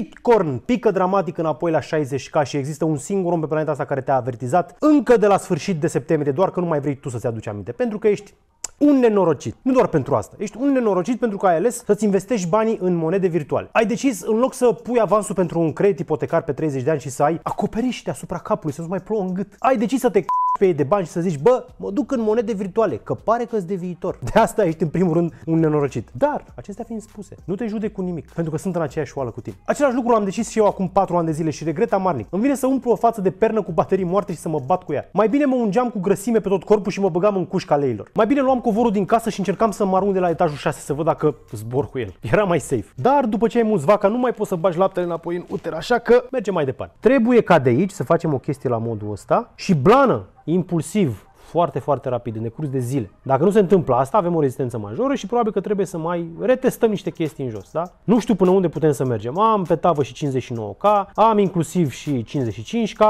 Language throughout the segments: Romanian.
Bitcoin pică dramatic înapoi la 60k și există un singur om pe planeta asta care te-a avertizat încă de la sfârșit de septembrie, doar că nu mai vrei tu să-ți aduci aminte, pentru că ești un nenorocit. Nu doar pentru asta. Ești un nenorocit pentru că ai ales să-ți investești banii în monede virtuale. Ai decis, în loc să pui avansul pentru un credit ipotecar pe 30 de ani și să ai acoperiș deasupra capului, să nu mai plouă în gât, ai decis să te pe de bani și să zici, bă, mă duc în monede virtuale, că pare că-ți de viitor. De asta ești în primul rând un nenorocit. Dar, acestea fiind spuse, nu te judec cu nimic, pentru că sunt în aceeași oală cu tine. Același lucru am decis și eu acum 4 ani de zile și regret amarnic. Îmi vine să umplu o față de pernă cu baterii moarte și să mă bat cu ea. Mai bine mă ungeam cu grăsime pe tot corpul și mă băgam în cușca leilor. Mai bine luam covorul din casă și încercam să mă arunc de la etajul 6 să văd dacă zbor cu el. Era mai safe. Dar după ce ai mus vaca, nu mai poți să bagi laptele înapoi în uter, așa că mergem mai departe. Trebuie ca de aici să facem o chestie la modul ăsta și blană impulsiv, foarte, foarte rapid, în decurs de zile. Dacă nu se întâmplă asta, avem o rezistență majoră și probabil că trebuie să mai retestăm niște chestii în jos, da? Nu știu până unde putem să mergem. Am pe tavă și 59K, am inclusiv și 55K,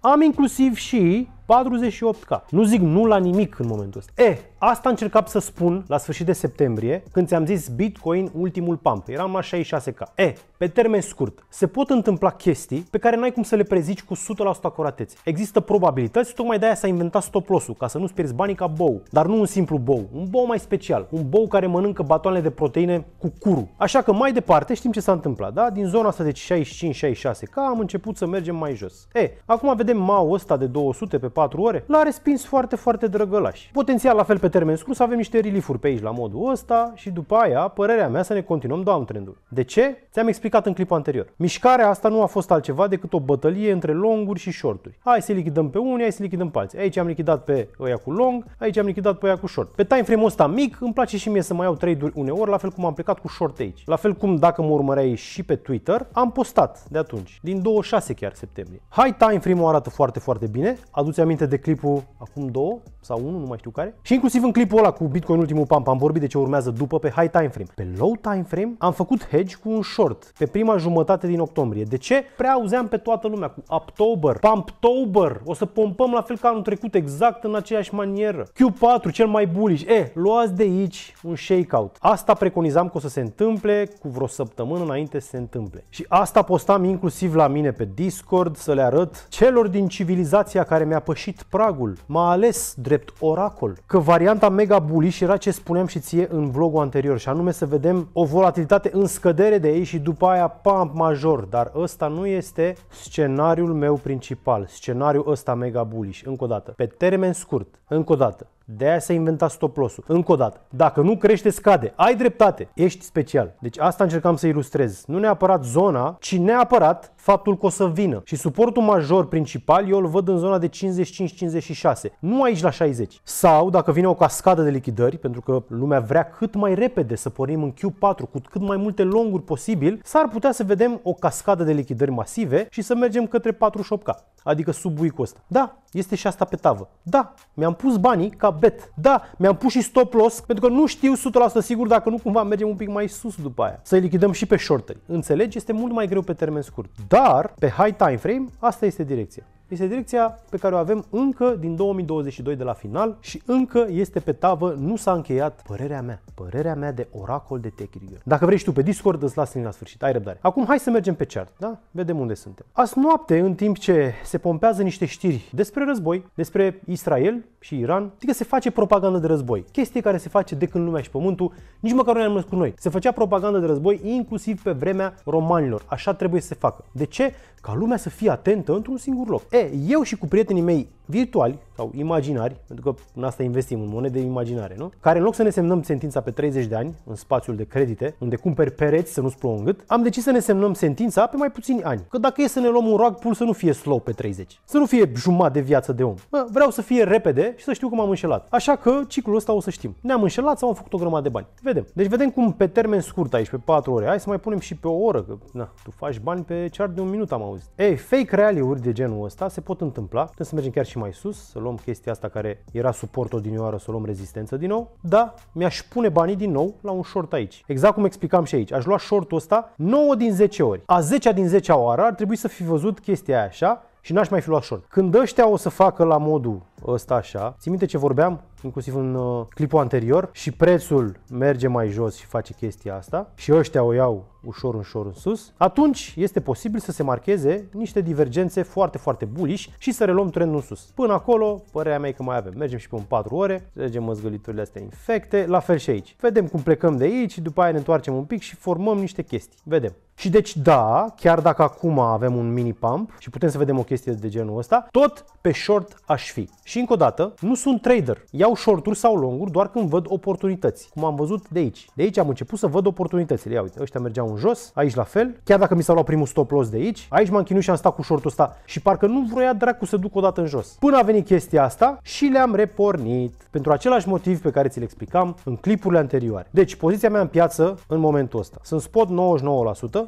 am inclusiv și 48K. Nu zic nu la nimic în momentul ăsta. E, eh, Asta încercam să spun la sfârșit de septembrie, când ți-am zis Bitcoin ultimul pump. Eram la 66K. E, pe termen scurt, se pot întâmpla chestii pe care n-ai cum să le prezici cu 100% acuratețe. Există probabilități, tocmai de aia s-a inventat stop loss-ul, ca să nu-ți pierzi banii ca bou. Dar nu un simplu bou, un bou mai special, un bou care mănâncă batoanele de proteine cu curu. Așa că mai departe știm ce s-a întâmplat, da? Din zona asta de 65-66K am început să mergem mai jos. E, acum vedem MAU ăsta de 200 pe 4 ore, l-a respins foarte, foarte drăgălaș. Potențial la fel pe termen scurs avem niște relief-uri pe aici la modul ăsta și după aia, părerea mea, să ne continuăm downtrend-ul. De ce? Ți-am explicat în clipul anterior. Mișcarea asta nu a fost altceva decât o bătălie între longuri și shorturi. Hai să lichidăm pe unii, hai să lichidăm pe alții. Aici am lichidat pe ăia cu long, aici am lichidat pe ăia cu short. Pe time frame-ul ăsta mic, îmi place și mie să mai iau trade-uri uneori, la fel cum am plecat cu short aici. La fel cum dacă mă urmăreai și pe Twitter, am postat de atunci, din 26 chiar septembrie. High time frame-ul arată foarte, foarte bine. Aduți aminte de clipul acum două sau unul, nu mai știu care. Și inclusiv Inclusiv în clipul ăla cu Bitcoin ultimul pump am vorbit de ce urmează după pe high time frame. Pe low time frame am făcut hedge cu un short pe prima jumătate din octombrie. De ce? Prea auzeam pe toată lumea cu October, Pumptober, o să pompăm la fel ca anul trecut exact în aceeași manieră. Q4, cel mai bullish. E, eh, luați de aici un shakeout. Asta preconizam că o să se întâmple cu vreo săptămână înainte să se întâmple. Și asta postam inclusiv la mine pe Discord să le arăt celor din civilizația care mi-a pășit pragul. M-a ales drept oracol că varianta varianta mega bullish era ce spuneam și ție în vlogul anterior și anume să vedem o volatilitate în scădere de ei și după aia pump major, dar ăsta nu este scenariul meu principal, scenariul ăsta mega bullish. Încă o dată, pe termen scurt, încă o dată, de aia s-a inventat stop loss-ul. Încă o dată, dacă nu crește, scade. Ai dreptate, ești special. Deci asta încercam să ilustrez. Nu neapărat zona, ci neapărat faptul că o să vină. Și suportul major principal eu îl văd în zona de 55-56, nu aici la 60. Sau dacă vine o cascadă de lichidări, pentru că lumea vrea cât mai repede să pornim în Q4 cu cât mai multe longuri posibil, s-ar putea să vedem o cascadă de lichidări masive și să mergem către 48K, adică sub buicul ăsta. Da, este și asta pe tavă. Da, mi-am pus banii ca bet. Da, mi-am pus și stop loss pentru că nu știu 100% sigur dacă nu cumva mergem un pic mai sus după aia. Să-i lichidăm și pe shorteri. Înțelegi? Este mult mai greu pe termen scurt. Dar pe high time frame asta este direcția este direcția pe care o avem încă din 2022 de la final și încă este pe tavă, nu s-a încheiat părerea mea, părerea mea de oracol de Tech Rigger. Dacă vrei și tu pe Discord, îți las link la sfârșit, ai răbdare. Acum hai să mergem pe chart, da? Vedem unde suntem. Azi noapte, în timp ce se pompează niște știri despre război, despre Israel și Iran, adică se face propagandă de război. Chestie care se face de când lumea și pământul, nici măcar nu ne-am născut noi. Se făcea propagandă de război inclusiv pe vremea romanilor. Așa trebuie să se facă. De ce? ca lumea să fie atentă într-un singur loc. E, eu și cu prietenii mei virtuali sau imaginari, pentru că în asta investim, în monede imaginare, nu? Care în loc să ne semnăm sentința pe 30 de ani, în spațiul de credite, unde cumperi pereți să nu-ți plouă în gât, am decis să ne semnăm sentința pe mai puțini ani. Că dacă e să ne luăm un roag pul să nu fie slow pe 30, să nu fie jumătate de viață de om. Bă, vreau să fie repede și să știu cum am înșelat. Așa că ciclul ăsta o să știm. Ne-am înșelat sau am făcut o grămadă de bani. Vedem. Deci vedem cum pe termen scurt aici, pe 4 ore, hai să mai punem și pe o oră, că na, tu faci bani pe cear de un minut am auzit. Ei, fake rally-uri de genul ăsta se pot întâmpla, trebuie să mergem chiar și și mai sus, să luăm chestia asta care era suport odinioară, să luăm rezistență din nou, da, mi-aș pune banii din nou la un short aici. Exact cum explicam și aici. Aș lua shortul ăsta 9 din 10 ori. A 10 din 10 oară ar trebui să fi văzut chestia aia așa și n-aș mai fi luat short. Când ăștia o să facă la modul ăsta așa. Ți minte ce vorbeam inclusiv în uh, clipul anterior și prețul merge mai jos și face chestia asta și ăștia o iau ușor ușor în sus, atunci este posibil să se marcheze niște divergențe foarte, foarte buliși și să reluăm trendul în sus. Până acolo, părerea mea e că mai avem. Mergem și pe un 4 ore, tragem măzgăliturile astea infecte, la fel și aici. Vedem cum plecăm de aici, după aia ne întoarcem un pic și formăm niște chestii. Vedem. Și deci da, chiar dacă acum avem un mini pump și putem să vedem o chestie de genul ăsta, tot pe short aș fi. Și încă o dată, nu sunt trader. Iau shorturi sau longuri doar când văd oportunități, cum am văzut de aici. De aici am început să văd oportunitățile. Ia uite, ăștia mergeau în jos, aici la fel. Chiar dacă mi s-a luat primul stop loss de aici, aici m-am chinuit și am stat cu shortul ăsta și parcă nu vroia dracu să duc o dată în jos. Până a venit chestia asta și le-am repornit pentru același motiv pe care ți-l explicam în clipurile anterioare. Deci, poziția mea în piață în momentul ăsta. Sunt spot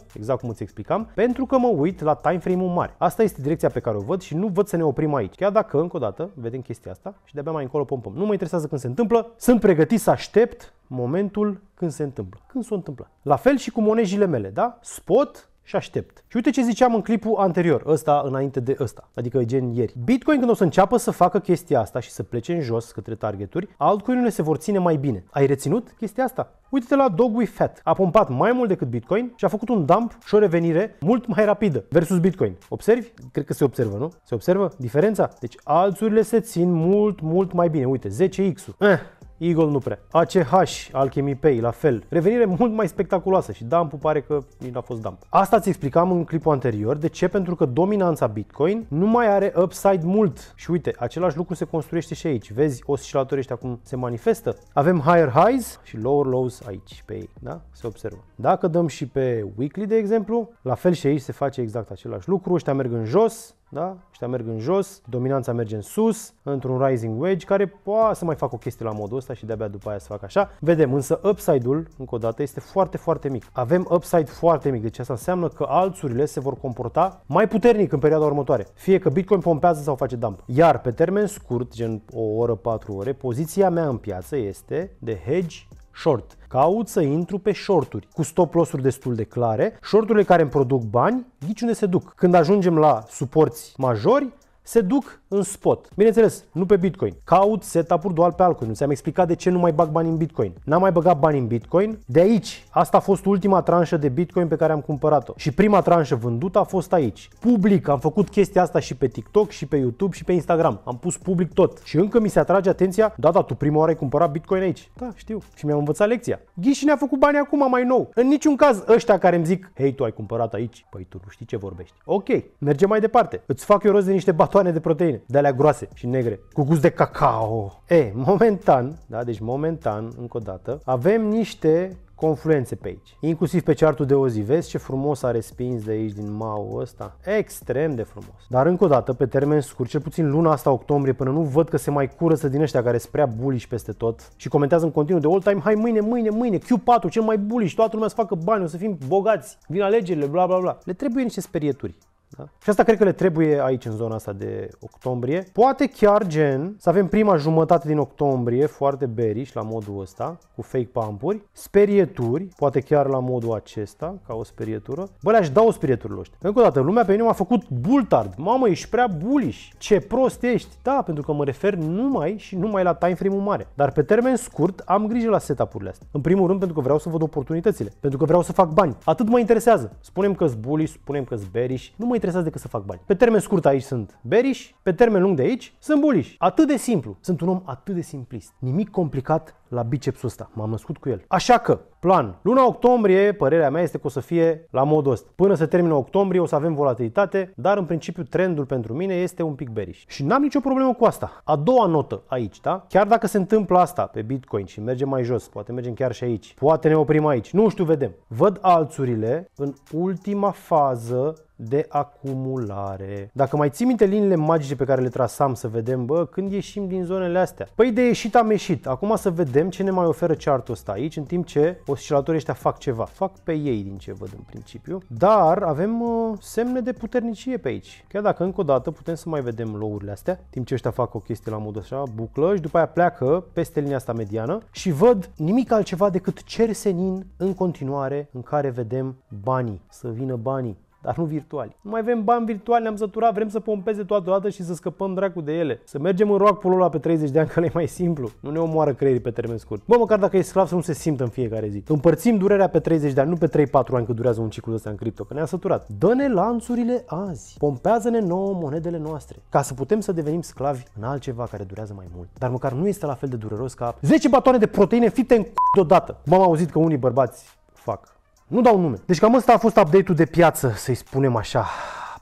99%, exact cum îți explicam, pentru că mă uit la time frame-ul mare. Asta este direcția pe care o văd și nu văd să ne oprim aici. Chiar dacă, încă o dată, vedem chestia asta și de-abia mai încolo pompăm. Nu mă interesează când se întâmplă, sunt pregătit să aștept momentul când se întâmplă. Când s-o întâmplă. La fel și cu monejile mele, da? Spot, și aștept. Și uite ce ziceam în clipul anterior, ăsta înainte de ăsta, adică gen ieri. Bitcoin când o să înceapă să facă chestia asta și să plece în jos către targeturi, altcoinurile se vor ține mai bine. Ai reținut chestia asta? Uite-te la Dog with Fat. A pompat mai mult decât Bitcoin și a făcut un dump și o revenire mult mai rapidă versus Bitcoin. Observi? Cred că se observă, nu? Se observă diferența? Deci alțurile se țin mult, mult mai bine. Uite, 10x-ul. Eh, Eagle nu prea. ACH, Alchemy Pay, la fel. Revenire mult mai spectaculoasă și dump pare că n-a fost dump. Asta ți explicam în clipul anterior. De ce? Pentru că dominanța Bitcoin nu mai are upside mult. Și uite, același lucru se construiește și aici. Vezi oscilatorii ăștia cum se manifestă. Avem higher highs și lower lows aici pe ei. Da? Se observă. Dacă dăm și pe weekly, de exemplu, la fel și aici se face exact același lucru. Ăștia merg în jos, da? Ăștia merg în jos, dominanța merge în sus, într-un rising wedge, care poate să mai facă o chestie la modul ăsta și de-abia după aia să facă așa. Vedem, însă upside-ul, încă o dată, este foarte, foarte mic. Avem upside foarte mic, deci asta înseamnă că alțurile se vor comporta mai puternic în perioada următoare. Fie că Bitcoin pompează sau face dump. Iar pe termen scurt, gen o oră, patru ore, poziția mea în piață este de hedge short. Caut să intru pe shorturi cu stop loss-uri destul de clare, shorturile care îmi produc bani, ghici unde se duc. Când ajungem la suporți majori, se duc în spot. Bineînțeles, nu pe Bitcoin. Caut setup-uri dual pe altcoin. Ți-am explicat de ce nu mai bag bani în Bitcoin. N-am mai băgat bani în Bitcoin. De aici, asta a fost ultima tranșă de Bitcoin pe care am cumpărat-o. Și prima tranșă vândută a fost aici. Public, am făcut chestia asta și pe TikTok, și pe YouTube, și pe Instagram. Am pus public tot. Și încă mi se atrage atenția, da, da, tu prima oară ai cumpărat Bitcoin aici. Da, știu. Și mi-am învățat lecția. Ghiși ne-a făcut bani acum mai nou. În niciun caz ăștia care îmi zic, hei, tu ai cumpărat aici. Păi tu nu știi ce vorbești. Ok, mergem mai departe. Îți fac eu rost de niște bat batoane de proteine, de alea groase și negre, cu gust de cacao. E, momentan, da, deci momentan, încă o dată, avem niște confluențe pe aici. Inclusiv pe ceartul de ozi. Vezi ce frumos a respins de aici din mau ăsta? Extrem de frumos. Dar încă o dată, pe termen scurt, cel puțin luna asta octombrie, până nu văd că se mai curăță din ăștia care sunt prea bullish peste tot și comentează în continuu de all time, hai mâine, mâine, mâine, Q4, cel mai bullish, toată lumea să facă bani, o să fim bogați, vin alegerile, bla bla bla. Le trebuie niște sperieturi. Da? Și asta cred că le trebuie aici, în zona asta de octombrie. Poate chiar gen să avem prima jumătate din octombrie foarte beriș la modul ăsta, cu fake pump-uri, sperieturi, poate chiar la modul acesta, ca o sperietură. Bă, le-aș da o sperieturilor ăștia. Încă o dată, lumea pe mine m-a făcut bultard. Mamă, ești prea buliș. Ce prost ești. Da, pentru că mă refer numai și numai la time frame-ul mare. Dar pe termen scurt am grijă la setup-urile astea. În primul rând pentru că vreau să văd oportunitățile, pentru că vreau să fac bani. Atât mă interesează. Spunem că-s bullish, spunem că-s bearish, nu mă interesați decât să fac bani. Pe termen scurt aici sunt beriș, pe termen lung de aici sunt buliș. Atât de simplu. Sunt un om atât de simplist. Nimic complicat la bicepsul ăsta. M-am născut cu el. Așa că plan. Luna octombrie, părerea mea este că o să fie la modul ăsta. Până se termină octombrie o să avem volatilitate, dar în principiu trendul pentru mine este un pic bearish. Și n-am nicio problemă cu asta. A doua notă aici, da? Chiar dacă se întâmplă asta pe Bitcoin și mergem mai jos, poate mergem chiar și aici, poate ne oprim aici, nu știu, vedem. Văd alțurile în ultima fază de acumulare. Dacă mai ții minte liniile magice pe care le trasam să vedem, bă, când ieșim din zonele astea? Păi de ieșit am ieșit. Acum să vedem ce ne mai oferă chartul ăsta aici, în timp ce o oscilatorii ăștia fac ceva, fac pe ei din ce văd în principiu, dar avem uh, semne de puternicie pe aici. Chiar dacă încă o dată putem să mai vedem lourile astea, timp ce ăștia fac o chestie la modul așa, buclă și după aia pleacă peste linia asta mediană și văd nimic altceva decât cer senin în continuare în care vedem banii, să vină banii dar nu virtuali. Nu mai vrem bani virtuali, ne-am săturat, vrem să pompeze toată dată și să scăpăm dracu de ele. Să mergem în rock pulul ăla pe 30 de ani, că e mai simplu. Nu ne omoară creierii pe termen scurt. Bă, măcar dacă e sclav să nu se simtă în fiecare zi. Împărțim durerea pe 30 de ani, nu pe 3-4 ani că durează un ciclu ăsta în cripto, că ne-am săturat. Dă-ne lanțurile azi. Pompează-ne nouă monedele noastre, ca să putem să devenim sclavi în altceva care durează mai mult. Dar măcar nu este la fel de dureros ca 10 batoane de proteine fite în c- deodată. M-am auzit că unii bărbați fac. Nu dau nume. Deci cam asta a fost update-ul de piață, să-i spunem așa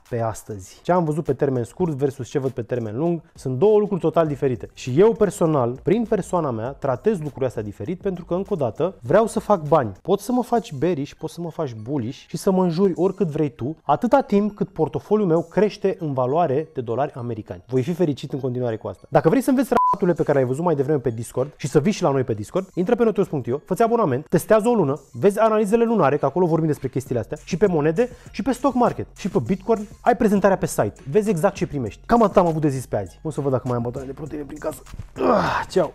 pe astăzi. Ce am văzut pe termen scurt versus ce văd pe termen lung sunt două lucruri total diferite. Și eu personal, prin persoana mea, tratez lucrurile astea diferit pentru că, încă o dată, vreau să fac bani. Poți să mă faci beriș, poți să mă faci buliș și să mă înjuri oricât vrei tu, atâta timp cât portofoliul meu crește în valoare de dolari americani. Voi fi fericit în continuare cu asta. Dacă vrei să înveți Aturile pe care ai văzut mai devreme pe Discord și să vii și la noi pe Discord, intră pe notios.io, fă abonament, testează o lună, vezi analizele lunare, că acolo vorbim despre chestiile astea, și pe monede, și pe stock market, și pe Bitcoin, ai prezentarea pe site, vezi exact ce primești. Cam atât am avut de zis pe azi. O să văd dacă mai am bătăi de proteine prin casă. Uh, ceau!